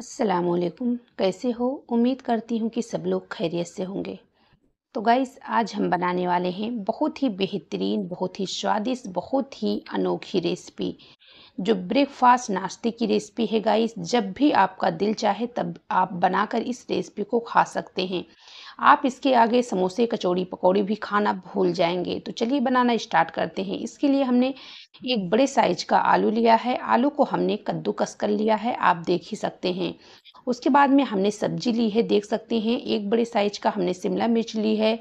असलकुम कैसे हो उम्मीद करती हूँ कि सब लोग खैरियत से होंगे तो गाइस आज हम बनाने वाले हैं बहुत ही बेहतरीन बहुत ही स्वादिष्ट बहुत ही अनोखी रेसिपी जो ब्रेकफास्ट नाश्ते की रेसिपी है गाइस जब भी आपका दिल चाहे तब आप बनाकर इस रेसिपी को खा सकते हैं आप इसके आगे समोसे कचौड़ी पकौड़ी भी खाना भूल जाएंगे तो चलिए बनाना स्टार्ट करते हैं इसके लिए हमने एक बड़े साइज का आलू लिया है आलू को हमने कद्दूकस कर लिया है आप देख ही सकते हैं उसके बाद में हमने सब्जी ली है देख सकते हैं एक बड़े साइज का हमने शिमला मिर्च ली है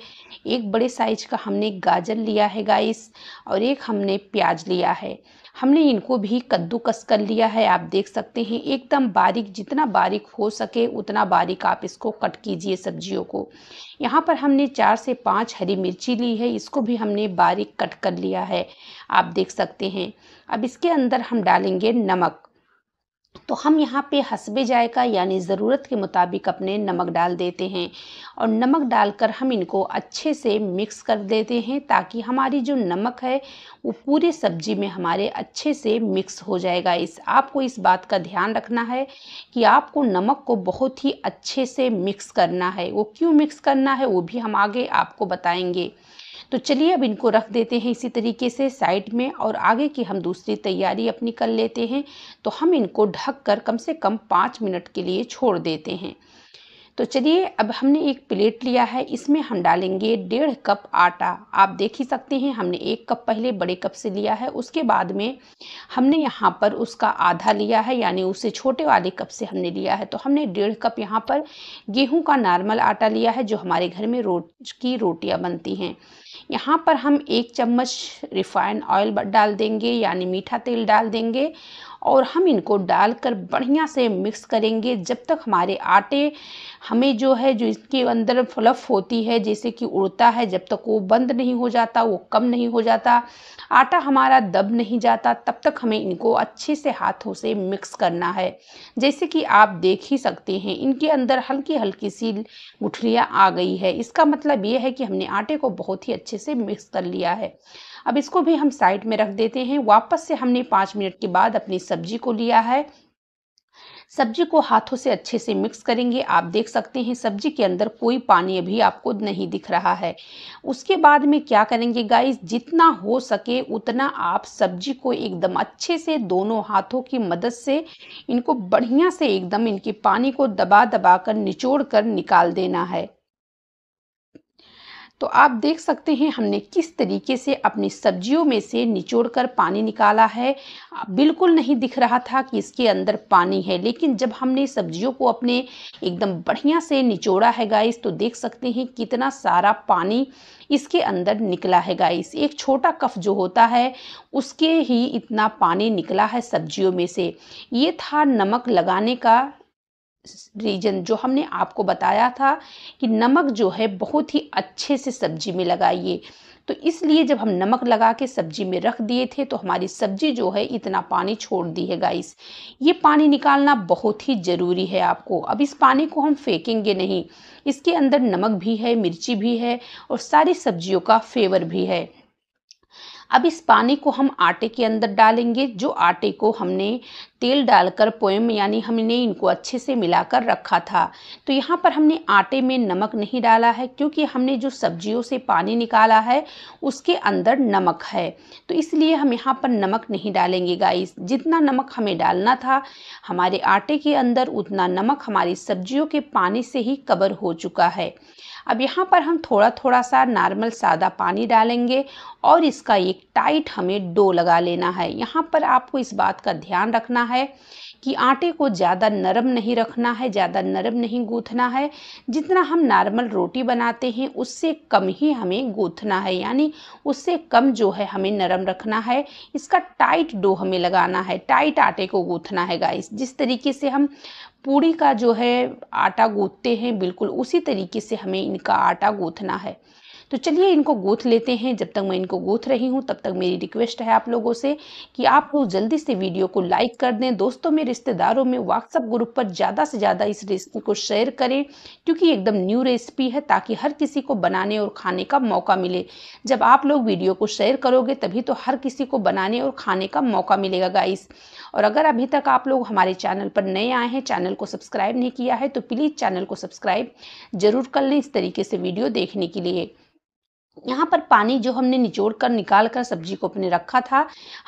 एक बड़े साइज का हमने गाजर लिया है गाइस और एक हमने प्याज लिया है हमने इनको भी कद्दूकस कर लिया है आप देख सकते हैं एकदम बारीक जितना बारीक हो सके उतना बारीक आप इसको कट कीजिए सब्जियों को यहाँ पर हमने चार से पाँच हरी मिर्ची ली है इसको भी हमने बारीक कट कर लिया है आप देख सकते हैं अब इसके अंदर हम डालेंगे नमक तो हम यहाँ पे हसबे जायका यानी ज़रूरत के मुताबिक अपने नमक डाल देते हैं और नमक डालकर हम इनको अच्छे से मिक्स कर देते हैं ताकि हमारी जो नमक है वो पूरे सब्जी में हमारे अच्छे से मिक्स हो जाएगा इस आपको इस बात का ध्यान रखना है कि आपको नमक को बहुत ही अच्छे से मिक्स करना है वो क्यों मिक्स करना है वो भी हम आगे आपको बताएँगे तो चलिए अब इनको रख देते हैं इसी तरीके से साइड में और आगे की हम दूसरी तैयारी अपनी कर लेते हैं तो हम इनको ढक कर कम से कम पाँच मिनट के लिए छोड़ देते हैं तो चलिए अब हमने एक प्लेट लिया है इसमें हम डालेंगे डेढ़ कप आटा आप देख ही सकते हैं हमने एक कप पहले बड़े कप से लिया है उसके बाद में हमने यहाँ पर उसका आधा लिया है यानी उसे छोटे वाले कप से हमने लिया है तो हमने डेढ़ कप यहाँ पर गेहूँ का नॉर्मल आटा लिया है जो हमारे घर में रोज की रोटियाँ बनती हैं यहाँ पर हम एक चम्मच रिफाइंड ऑयल डाल देंगे यानी मीठा तेल डाल देंगे और हम इनको डालकर बढ़िया से मिक्स करेंगे जब तक हमारे आटे हमें जो है जो इसके अंदर फ्लफ होती है जैसे कि उड़ता है जब तक वो बंद नहीं हो जाता वो कम नहीं हो जाता आटा हमारा दब नहीं जाता तब तक हमें इनको अच्छे से हाथों से मिक्स करना है जैसे कि आप देख ही सकते हैं इनके अंदर हल्की हल्की सी गुठलियाँ आ गई है इसका मतलब ये है कि हमने आटे को बहुत ही अच्छे से मिक्स कर लिया है अब इसको भी हम साइड में रख देते हैं वापस से हमने पाँच मिनट के बाद अपनी सब्जी को लिया है सब्जी को हाथों से अच्छे से मिक्स करेंगे आप देख सकते हैं सब्जी के अंदर कोई पानी अभी आपको नहीं दिख रहा है उसके बाद में क्या करेंगे गाइस जितना हो सके उतना आप सब्जी को एकदम अच्छे से दोनों हाथों की मदद से इनको बढ़िया से एकदम इनके पानी को दबा दबा कर निचोड़ कर निकाल देना है तो आप देख सकते हैं हमने किस तरीके से अपनी सब्जियों में से निचोड़कर पानी निकाला है बिल्कुल नहीं दिख रहा था कि इसके अंदर पानी है लेकिन जब हमने सब्जियों को अपने एकदम बढ़िया से निचोड़ा है गाइस तो देख सकते हैं कितना सारा पानी इसके अंदर निकला है गाइस एक छोटा कफ जो होता है उसके ही इतना पानी निकला है सब्जियों में से ये था नमक लगाने का रीजन जो हमने आपको बताया था कि नमक जो है बहुत ही अच्छे से सब्जी में लगाइए तो इसलिए जब हम नमक लगा के सब्जी में रख दिए थे तो हमारी सब्जी जो है इतना पानी छोड़ दी है गाइस ये पानी निकालना बहुत ही ज़रूरी है आपको अब इस पानी को हम फेंकेंगे नहीं इसके अंदर नमक भी है मिर्ची भी है और सारी सब्जियों का फेवर भी है अब इस पानी को हम आटे के अंदर डालेंगे जो आटे को हमने तेल डालकर पोएम यानी हमने इनको अच्छे से मिलाकर रखा था तो यहाँ पर हमने आटे में नमक नहीं डाला है क्योंकि हमने जो सब्जियों से पानी निकाला है उसके अंदर नमक है तो इसलिए हम यहाँ पर नमक नहीं डालेंगे गाइस जितना नमक हमें डालना था हमारे आटे के अंदर उतना नमक हमारी सब्जियों के पानी से ही कवर हो चुका है अब यहाँ पर हम थोड़ा थोड़ा सा नॉर्मल सादा पानी डालेंगे और इसका एक टाइट हमें डो लगा लेना है यहाँ पर आपको इस बात का ध्यान रखना है कि आटे को ज़्यादा नरम नहीं रखना है ज़्यादा नरम नहीं गूँथना है जितना हम नॉर्मल रोटी बनाते हैं उससे कम ही हमें गूँथना है यानी उससे कम जो है हमें नरम रखना है इसका टाइट डो हमें लगाना है टाइट आटे को गूँथना है गाइस जिस तरीके से हम पूड़ी का जो है आटा गूँथते हैं बिल्कुल उसी तरीके से हमें इनका आटा गूँथना है तो चलिए इनको गोथ लेते हैं जब तक मैं इनको गोथ रही हूँ तब तक मेरी रिक्वेस्ट है आप लोगों से कि आप लोग जल्दी से वीडियो को लाइक कर दें दोस्तों में रिश्तेदारों में व्हाट्सअप ग्रुप पर ज़्यादा से ज़्यादा इस रेसिपी को शेयर करें क्योंकि एकदम न्यू रेसिपी है ताकि हर किसी को बनाने और खाने का मौका मिले जब आप लोग वीडियो को शेयर करोगे तभी तो हर किसी को बनाने और खाने का मौका मिलेगा गाइस और अगर अभी तक आप लोग हमारे चैनल पर नए आए हैं चैनल को सब्सक्राइब नहीं किया है तो प्लीज़ चैनल को सब्सक्राइब ज़रूर कर लें इस तरीके से वीडियो देखने के लिए यहाँ पर पानी जो हमने निचोड़ कर निकाल कर सब्जी को अपने रखा था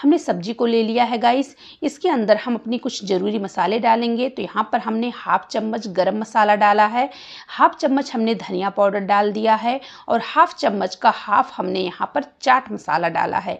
हमने सब्जी को ले लिया है गाइस इसके अंदर हम अपनी कुछ ज़रूरी मसाले डालेंगे तो यहाँ पर हमने हाफ चम्मच गरम मसाला डाला है हाफ चम्मच हमने धनिया पाउडर डाल दिया है और हाफ चम्मच का हाफ हमने यहाँ पर चाट मसाला डाला है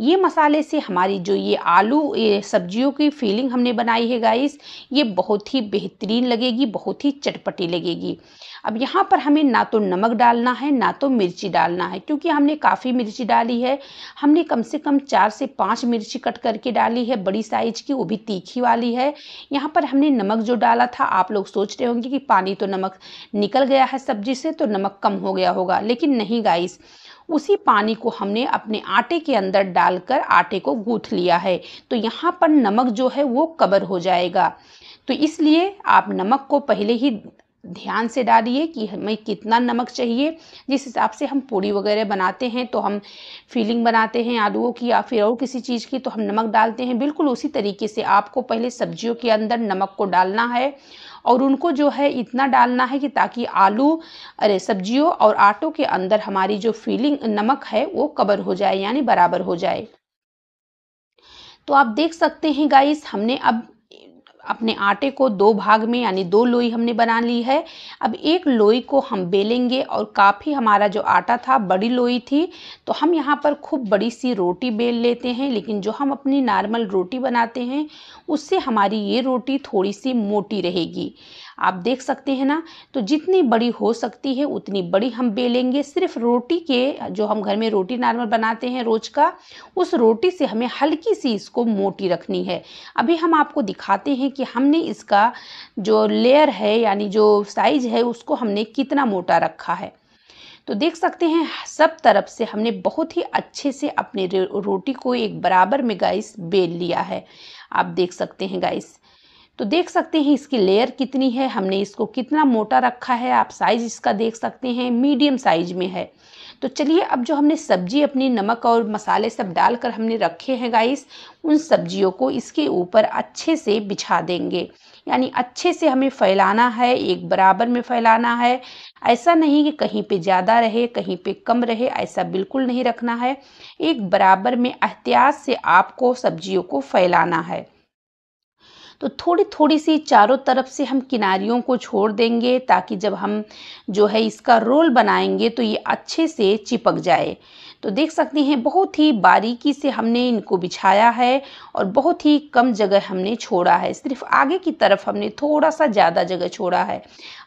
ये मसाले से हमारी जो ये आलू ये सब्जियों की फीलिंग हमने बनाई है गाइस ये बहुत ही बेहतरीन लगेगी बहुत ही चटपटी लगेगी अब यहाँ पर हमें ना तो नमक डालना है ना तो मिर्ची डालना है क्योंकि हमने काफ़ी मिर्ची डाली है हमने कम से कम चार से पाँच मिर्ची कट करके डाली है बड़ी साइज़ की वो भी तीखी वाली है यहाँ पर हमने नमक जो डाला था आप लोग सोच रहे होंगे कि पानी तो नमक निकल गया है सब्जी से तो नमक कम हो गया होगा लेकिन नहीं गाइस उसी पानी को हमने अपने आटे के अंदर डालकर आटे को गूंथ लिया है तो यहाँ पर नमक जो है वो कवर हो जाएगा तो इसलिए आप नमक को पहले ही ध्यान से डालिए कि हमें कितना नमक चाहिए जिस हिसाब से हम पूड़ी वगैरह बनाते हैं तो हम फीलिंग बनाते हैं आलूओं की या फिर और किसी चीज़ की तो हम नमक डालते हैं बिल्कुल उसी तरीके से आपको पहले सब्जियों के अंदर नमक को डालना है और उनको जो है इतना डालना है कि ताकि आलू अरे सब्जियों और आटों के अंदर हमारी जो फीलिंग नमक है वो कवर हो जाए यानी बराबर हो जाए तो आप देख सकते हैं गाइस हमने अब अपने आटे को दो भाग में यानी दो लोई हमने बना ली है अब एक लोई को हम बेलेंगे और काफ़ी हमारा जो आटा था बड़ी लोई थी तो हम यहाँ पर खूब बड़ी सी रोटी बेल लेते हैं लेकिन जो हम अपनी नॉर्मल रोटी बनाते हैं उससे हमारी ये रोटी थोड़ी सी मोटी रहेगी आप देख सकते हैं ना तो जितनी बड़ी हो सकती है उतनी बड़ी हम बेलेंगे सिर्फ रोटी के जो हम घर में रोटी नॉर्मल बनाते हैं रोज का उस रोटी से हमें हल्की सी इसको मोटी रखनी है अभी हम आपको दिखाते हैं कि हमने इसका जो लेयर है यानी जो साइज है उसको हमने कितना मोटा रखा है तो देख सकते हैं सब तरफ से हमने बहुत ही अच्छे से अपने रोटी को एक बराबर में गाइस बेल लिया है आप देख सकते हैं गाइस तो देख सकते हैं इसकी लेयर कितनी है हमने इसको कितना मोटा रखा है आप साइज़ इसका देख सकते हैं मीडियम साइज में है तो चलिए अब जो हमने सब्जी अपनी नमक और मसाले सब डालकर हमने रखे हैं गाइस उन सब्जियों को इसके ऊपर अच्छे से बिछा देंगे यानी अच्छे से हमें फैलाना है एक बराबर में फैलाना है ऐसा नहीं कि कहीं पे ज़्यादा रहे कहीं पे कम रहे ऐसा बिल्कुल नहीं रखना है एक बराबर में एहतियात से आपको सब्जियों को फैलाना है तो थोड़ी थोड़ी सी चारों तरफ से हम किनारियों को छोड़ देंगे ताकि जब हम जो है इसका रोल बनाएंगे तो ये अच्छे से चिपक जाए तो देख सकते हैं बहुत ही बारीकी से हमने इनको बिछाया है और बहुत ही कम जगह हमने छोड़ा है सिर्फ आगे की तरफ हमने थोड़ा सा ज़्यादा जगह छोड़ा है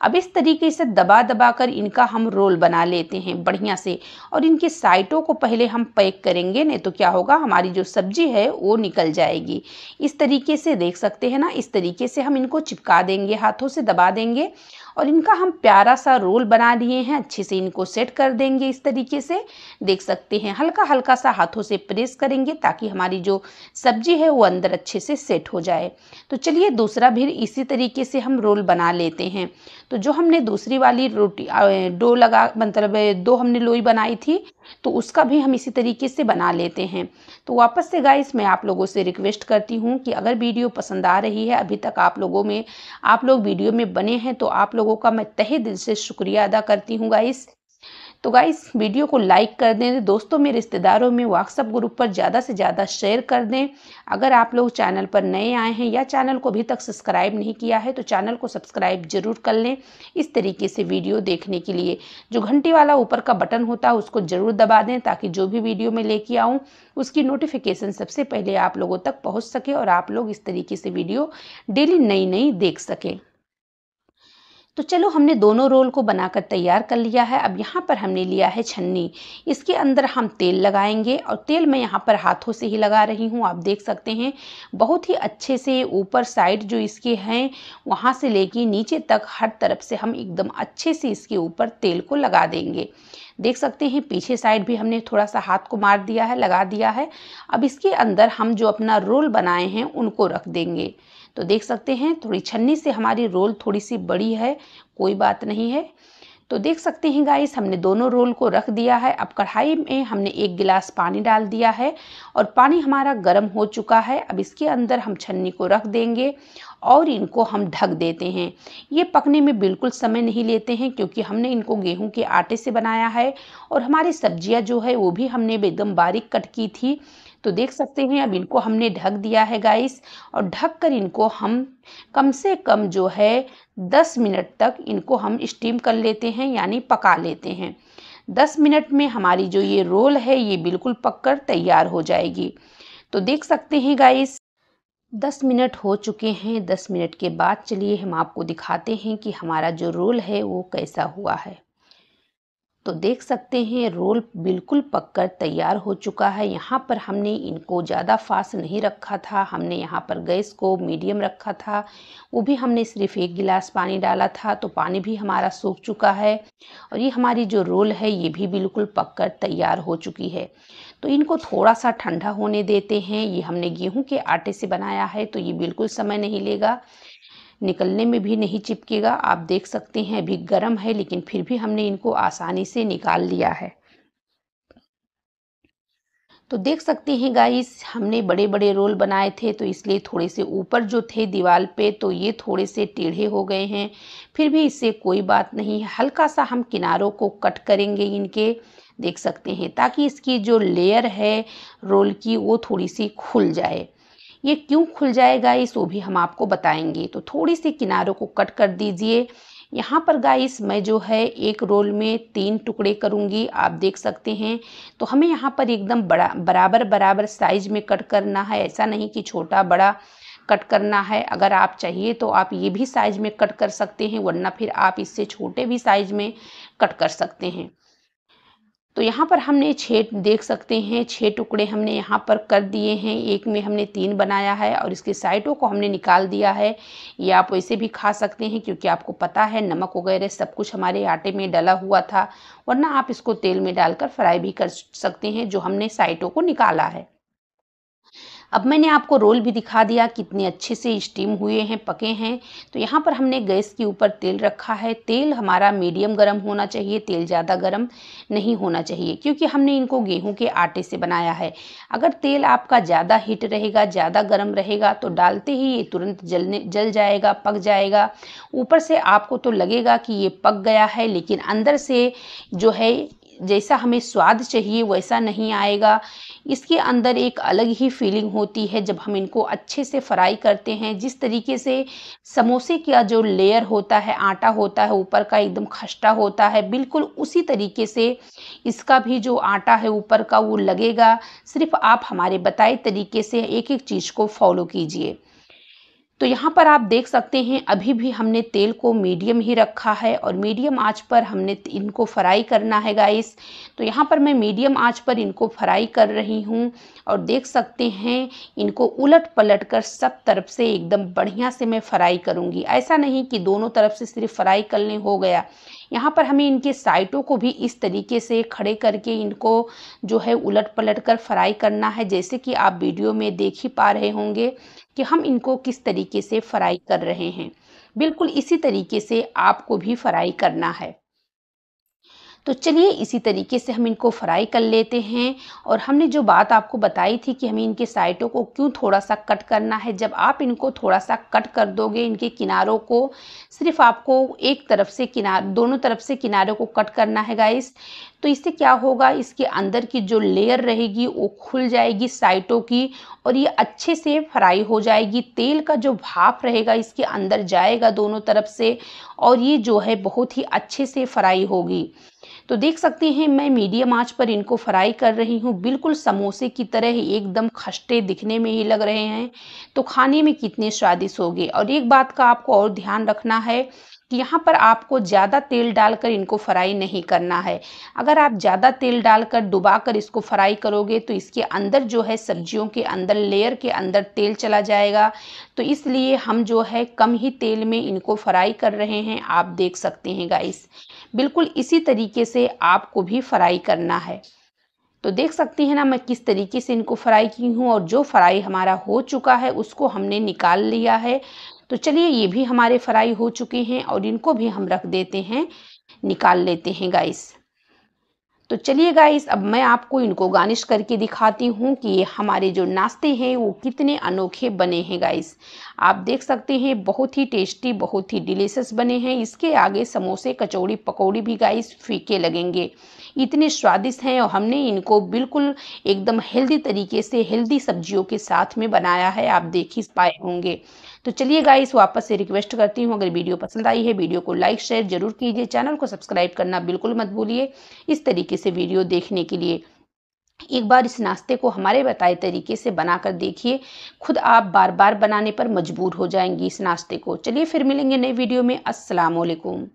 अब इस तरीके से दबा दबा कर इनका हम रोल बना लेते हैं बढ़िया से और इनके साइटों को पहले हम पैक करेंगे नहीं तो क्या होगा हमारी जो सब्जी है वो निकल जाएगी इस तरीके से देख सकते हैं ना इस तरीके से हम इनको चिपका देंगे हाथों से दबा देंगे और इनका हम प्यारा सा रोल बना लिए हैं अच्छे से इनको सेट कर देंगे इस तरीके से देख सकते हैं हल्का हल्का सा हाथों से प्रेस करेंगे ताकि हमारी जो सब्जी है वो अंदर अच्छे से सेट हो जाए तो चलिए दूसरा भी इसी तरीके से हम रोल बना लेते हैं तो जो हमने दूसरी वाली रोटी डो लगा मतलब दो हमने लोई बनाई थी तो उसका भी हम इसी तरीके से बना लेते हैं तो वापस से गाइस मैं आप लोगों से रिक्वेस्ट करती हूँ कि अगर वीडियो पसंद आ रही है अभी तक आप लोगों में आप लोग वीडियो में बने हैं तो आप लोगों का मैं तहे दिल से शुक्रिया अदा करती हूँ गाइस तो गाइस वीडियो को लाइक कर दें दोस्तों में रिश्तेदारों में व्हाट्सअप ग्रुप पर ज़्यादा से ज़्यादा शेयर कर दें अगर आप लोग चैनल पर नए आए हैं या चैनल को अभी तक सब्सक्राइब नहीं किया है तो चैनल को सब्सक्राइब जरूर कर लें इस तरीके से वीडियो देखने के लिए जो घंटी वाला ऊपर का बटन होता है उसको ज़रूर दबा दें ताकि जो भी वीडियो मैं लेके आऊँ उसकी नोटिफिकेशन सबसे पहले आप लोगों तक पहुँच सके और आप लोग इस तरीके से वीडियो डेली नई नई देख सकें तो चलो हमने दोनों रोल को बनाकर तैयार कर लिया है अब यहाँ पर हमने लिया है छन्नी इसके अंदर हम तेल लगाएंगे और तेल मैं यहाँ पर हाथों से ही लगा रही हूँ आप देख सकते हैं बहुत ही अच्छे से ऊपर साइड जो इसके हैं वहाँ से लेके नीचे तक हर तरफ से हम एकदम अच्छे से इसके ऊपर तेल को लगा देंगे देख सकते हैं पीछे साइड भी हमने थोड़ा सा हाथ को मार दिया है लगा दिया है अब इसके अंदर हम जो अपना रोल बनाए हैं उनको रख देंगे तो देख सकते हैं थोड़ी छन्नी से हमारी रोल थोड़ी सी बड़ी है कोई बात नहीं है तो देख सकते हैं गाइस हमने दोनों रोल को रख दिया है अब कढ़ाई में हमने एक गिलास पानी डाल दिया है और पानी हमारा गर्म हो चुका है अब इसके अंदर हम छन्नी को रख देंगे और इनको हम ढक देते हैं ये पकने में बिल्कुल समय नहीं लेते हैं क्योंकि हमने इनको गेहूं के आटे से बनाया है और हमारी सब्जियां जो है वो भी हमने एकदम बारीक कट की थी तो देख सकते हैं अब इनको हमने ढक दिया है गाइस और ढक कर इनको हम कम से कम जो है दस मिनट तक इनको हम स्टीम कर लेते हैं यानी पका लेते हैं दस मिनट में हमारी जो ये रोल है ये बिल्कुल पककर तैयार हो जाएगी तो देख सकते हैं गाइस दस मिनट हो चुके हैं दस मिनट के बाद चलिए हम आपको दिखाते हैं कि हमारा जो रोल है वो कैसा हुआ है तो देख सकते हैं रोल बिल्कुल पककर तैयार हो चुका है यहाँ पर हमने इनको ज़्यादा फास्ट नहीं रखा था हमने यहाँ पर गैस को मीडियम रखा था वो भी हमने सिर्फ एक गिलास पानी डाला था तो पानी भी हमारा सूख चुका है और ये हमारी जो रोल है ये भी बिल्कुल पककर तैयार हो चुकी है तो इनको थोड़ा सा ठंडा होने देते हैं ये हमने गेहूँ के आटे से बनाया है तो ये बिल्कुल समय नहीं लेगा निकलने में भी नहीं चिपकेगा आप देख सकते हैं अभी गर्म है लेकिन फिर भी हमने इनको आसानी से निकाल लिया है तो देख सकते हैं गाइस हमने बड़े बड़े रोल बनाए थे तो इसलिए थोड़े से ऊपर जो थे दीवार पे तो ये थोड़े से टेढ़े हो गए हैं फिर भी इससे कोई बात नहीं हल्का सा हम किनारों को कट करेंगे इनके देख सकते हैं ताकि इसकी जो लेयर है रोल की वो थोड़ी सी खुल जाए ये क्यों खुल जाएगा ये वो भी हम आपको बताएंगे तो थोड़ी सी किनारों को कट कर दीजिए यहाँ पर गाइस मैं जो है एक रोल में तीन टुकड़े करूँगी आप देख सकते हैं तो हमें यहाँ पर एकदम बड़ा बराबर बराबर साइज में कट करना है ऐसा नहीं कि छोटा बड़ा कट करना है अगर आप चाहिए तो आप ये भी साइज में कट कर सकते हैं वरना फिर आप इससे छोटे भी साइज में कट कर सकते हैं तो यहाँ पर हमने छः देख सकते हैं छः टुकड़े हमने यहाँ पर कर दिए हैं एक में हमने तीन बनाया है और इसके साइडों को हमने निकाल दिया है ये आप वैसे भी खा सकते हैं क्योंकि आपको पता है नमक वगैरह सब कुछ हमारे आटे में डला हुआ था वरना आप इसको तेल में डालकर फ्राई भी कर सकते हैं जो हमने साइटों को निकाला है अब मैंने आपको रोल भी दिखा दिया कितने अच्छे से स्टीम हुए हैं पके हैं तो यहाँ पर हमने गैस के ऊपर तेल रखा है तेल हमारा मीडियम गर्म होना चाहिए तेल ज़्यादा गर्म नहीं होना चाहिए क्योंकि हमने इनको गेहूं के आटे से बनाया है अगर तेल आपका ज़्यादा हीट रहेगा ज़्यादा गर्म रहेगा तो डालते ही ये तुरंत जलने जल जाएगा पक जाएगा ऊपर से आपको तो लगेगा कि ये पक गया है लेकिन अंदर से जो है जैसा हमें स्वाद चाहिए वैसा नहीं आएगा इसके अंदर एक अलग ही फीलिंग होती है जब हम इनको अच्छे से फ्राई करते हैं जिस तरीके से समोसे का जो लेयर होता है आटा होता है ऊपर का एकदम खस्टा होता है बिल्कुल उसी तरीके से इसका भी जो आटा है ऊपर का वो लगेगा सिर्फ आप हमारे बताए तरीके से एक एक चीज़ को फॉलो कीजिए तो यहाँ पर आप देख सकते हैं अभी भी हमने तेल को मीडियम ही रखा है और मीडियम आंच पर हमने इनको फ्राई करना है गाइस तो यहाँ पर मैं मीडियम आंच पर इनको फ्राई कर रही हूँ और देख सकते हैं इनको उलट पलट कर सब तरफ से एकदम बढ़िया से मैं फ्राई करूँगी ऐसा नहीं कि दोनों तरफ से सिर्फ फ्राई करने हो गया यहाँ पर हमें इनके साइटों को भी इस तरीके से खड़े करके इनको जो है उलट पलट कर फ्राई करना है जैसे कि आप वीडियो में देख ही पा रहे होंगे कि हम इनको किस तरीके से फ्राई कर रहे हैं बिल्कुल इसी तरीके से आपको भी फ्राई करना है तो चलिए इसी तरीके से हम इनको फ्राई कर लेते हैं और हमने जो बात आपको बताई थी कि हमें इनके साइटों को क्यों थोड़ा सा कट करना है जब आप इनको थोड़ा सा कट कर दोगे इनके किनारों को सिर्फ आपको एक तरफ से किनार दोनों तरफ से किनारों को कट करना है गाइस तो इससे क्या होगा इसके अंदर की जो लेयर रहेगी वो खुल जाएगी साइटों की और ये अच्छे से फ्राई हो जाएगी तेल का जो भाप रहेगा इसके अंदर जाएगा दोनों तरफ से और ये जो है बहुत ही अच्छे से फ्राई होगी तो देख सकते हैं मैं मीडियम आंच पर इनको फ्राई कर रही हूँ बिल्कुल समोसे की तरह ही एकदम खस्टे दिखने में ही लग रहे हैं तो खाने में कितने स्वादिष्ट गए और एक बात का आपको और ध्यान रखना है कि यहाँ पर आपको ज़्यादा तेल डालकर इनको फ्राई नहीं करना है अगर आप ज़्यादा तेल डालकर डुबाकर इसको फ्राई करोगे तो इसके अंदर जो है सब्जियों के अंदर लेयर के अंदर तेल चला जाएगा तो इसलिए हम जो है कम ही तेल में इनको फ्राई कर रहे हैं आप देख सकते हैं गाइस बिल्कुल इसी तरीके से आपको भी फ्राई करना है तो देख सकती हैं ना मैं किस तरीके से इनको फ्राई की हूँ और जो फ्राई हमारा हो चुका है उसको हमने निकाल लिया है तो चलिए ये भी हमारे फ्राई हो चुके हैं और इनको भी हम रख देते हैं निकाल लेते हैं गाइस तो चलिए गाइस अब मैं आपको इनको गार्निश करके दिखाती हूँ कि ये हमारे जो नाश्ते हैं वो कितने अनोखे बने हैं गाइस आप देख सकते हैं बहुत ही टेस्टी बहुत ही डिलीशियस बने हैं इसके आगे समोसे कचौड़ी पकौड़ी भी गाइस फीके लगेंगे इतने स्वादिष्ट हैं और हमने इनको बिल्कुल एकदम हेल्दी तरीके से हेल्दी सब्जियों के साथ में बनाया है आप देख ही पाए होंगे तो चलिए गाइस वापस से रिक्वेस्ट करती हूँ अगर वीडियो पसंद आई है वीडियो को लाइक शेयर जरूर कीजिए चैनल को सब्सक्राइब करना बिल्कुल मत भूलिए इस तरीके से वीडियो देखने के लिए एक बार इस नाश्ते को हमारे बताए तरीके से बनाकर देखिए खुद आप बार बार बनाने पर मजबूर हो जाएंगी इस नाश्ते को चलिए फिर मिलेंगे नए वीडियो में अस्सलाम वालेकुम